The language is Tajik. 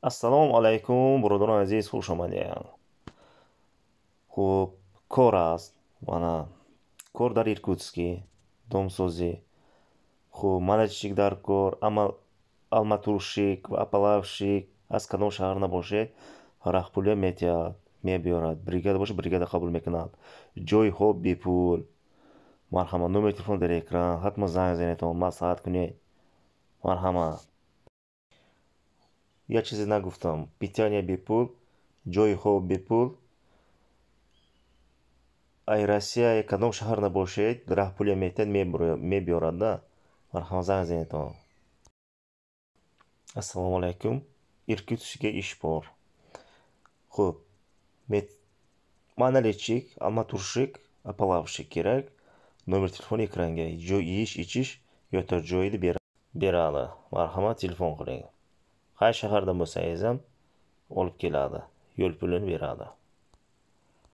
ассалому алайкум биродарон азиз хуш омадем хуб кор аст мана кор дар иркутски домсозӣ хуб манаҷишик дар кор алматуршик ва апалавшик аз кадом шаҳр набошед рахпулия метиҳад мебиёрад бригада боша бригада қабул мекунад ҷойҳо бипул марҳамат номери телефон дар экран ҳатмо занг занетон маслиҳат кунед марҳамат як чизе нагуфтам питания бепул ҷои хоб бепул ай россия кадом шаҳр набошед раҳ пуле меҳтед мебиёрада марҳамат занг зенетон ассалому алайкум иркутшга иш бор хуб маналечик ама туршик апалавшик керак номер телефони экранга ҷо иш ичиш ё то ҷоиди бералӣ марҳамат телефон хӯред qaysi shahardan bo'lsangiz ham olib keladi yo'l pulini beradi